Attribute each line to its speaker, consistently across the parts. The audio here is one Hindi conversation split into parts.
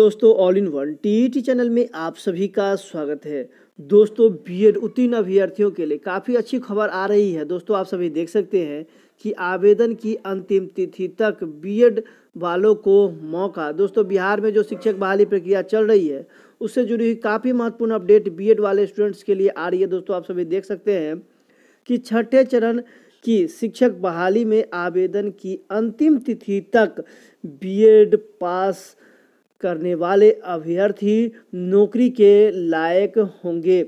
Speaker 1: दोस्तों all in one T channel में आप सभी का स्वागत है दोस्तों बीएड उत्तीर्ण अभ्यर्थियों के लिए काफ़ी अच्छी खबर आ रही है दोस्तों आप सभी देख सकते हैं कि आवेदन की अंतिम तिथि तक बीएड वालों को मौका दोस्तों बिहार में जो शिक्षक बहाली प्रक्रिया चल रही है उससे जुड़ी हुई काफ़ी महत्वपूर्ण अपडेट बी वाले स्टूडेंट्स के लिए आ रही है दोस्तों आप सभी देख सकते हैं कि छठे चरण की शिक्षक बहाली में आवेदन की अंतिम तिथि तक बीएड पास करने वाले अभ्यर्थी नौकरी के लायक होंगे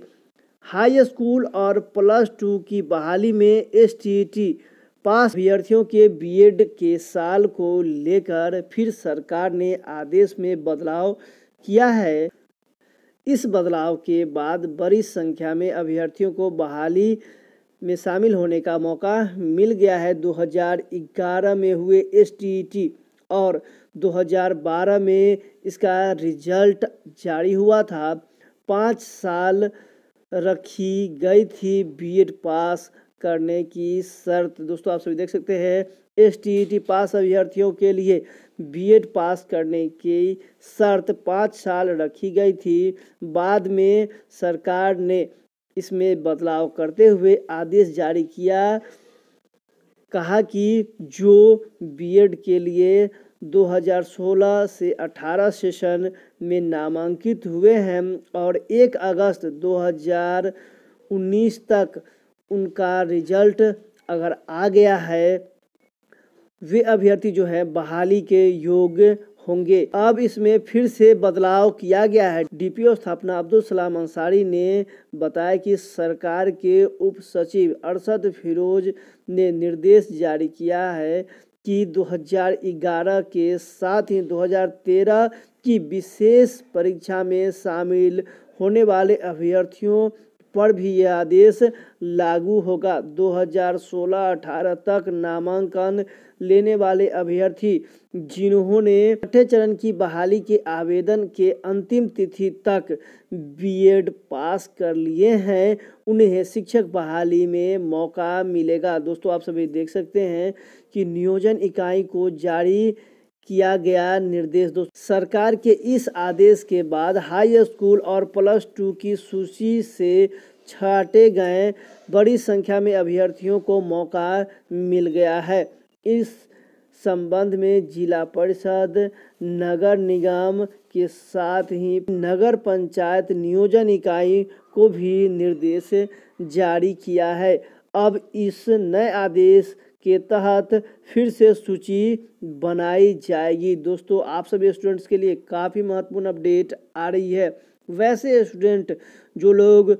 Speaker 1: हाई स्कूल और प्लस टू की बहाली में एस पास अभ्यर्थियों के बीएड के साल को लेकर फिर सरकार ने आदेश में बदलाव किया है इस बदलाव के बाद बड़ी संख्या में अभ्यर्थियों को बहाली में शामिल होने का मौका मिल गया है 2011 में हुए एस और 2012 में इसका रिजल्ट जारी हुआ था पाँच साल रखी गई थी बीएड पास करने की शर्त दोस्तों आप सभी देख सकते हैं एस टी e पास अभ्यर्थियों के लिए बीएड पास करने की शर्त पाँच साल रखी गई थी बाद में सरकार ने इसमें बदलाव करते हुए आदेश जारी किया कहा कि जो बीएड के लिए 2016 से 18 सेशन में नामांकित हुए हैं और 1 अगस्त 2019 तक उनका रिजल्ट अगर आ गया है वे अभ्यर्थी जो है बहाली के योग्य होंगे अब इसमें फिर से बदलाव किया गया है डीपीओ स्थापना अब्दुल सलाम अंसारी ने बताया कि सरकार के उप सचिव अरशद फिरोज ने निर्देश जारी किया है कि 2011 के साथ ही 2013 की विशेष परीक्षा में शामिल होने वाले अभ्यर्थियों पर भी यह आदेश लागू होगा 2016-18 तक नामांकन लेने वाले अभ्यर्थी जिन्होंने छठे चरण की बहाली के आवेदन के अंतिम तिथि तक बीएड पास कर लिए हैं उन्हें शिक्षक बहाली में मौका मिलेगा दोस्तों आप सभी देख सकते हैं कि नियोजन इकाई को जारी किया गया निर्देश दो सरकार के इस आदेश के बाद हाई स्कूल और प्लस टू की सूची से छाटे गए बड़ी संख्या में अभ्यर्थियों को मौका मिल गया है इस संबंध में जिला परिषद नगर निगम के साथ ही नगर पंचायत नियोजन इकाई को भी निर्देश जारी किया है अब इस नए आदेश के तहत फिर से सूची बनाई जाएगी दोस्तों आप सभी स्टूडेंट्स के लिए काफ़ी महत्वपूर्ण अपडेट आ रही है वैसे स्टूडेंट जो लोग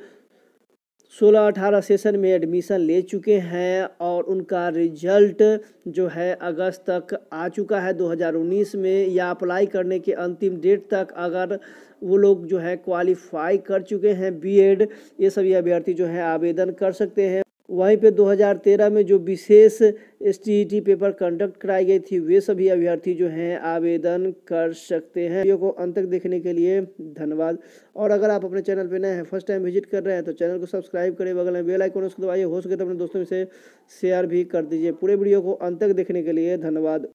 Speaker 1: 16-18 सेशन में एडमिशन ले चुके हैं और उनका रिजल्ट जो है अगस्त तक आ चुका है 2019 में या अप्लाई करने के अंतिम डेट तक अगर वो लोग जो है क्वालिफाई कर चुके हैं बीएड ये सभी अभ्यर्थी जो है आवेदन कर सकते हैं वहीं पे 2013 में जो विशेष एस पेपर कंडक्ट कराई गई थी वे सभी अभ्यर्थी जो हैं आवेदन कर सकते हैं वीडियो को अंत तक देखने के लिए धन्यवाद और अगर आप अपने चैनल पर नए हैं फर्स्ट टाइम विजिट कर रहे हैं तो चैनल को सब्सक्राइब करें बगल में बेल आइकन उसको दबाइए हो सके तो अपने दोस्तों से शेयर भी कर दीजिए पूरे वीडियो को अंत तक देखने के लिए धन्यवाद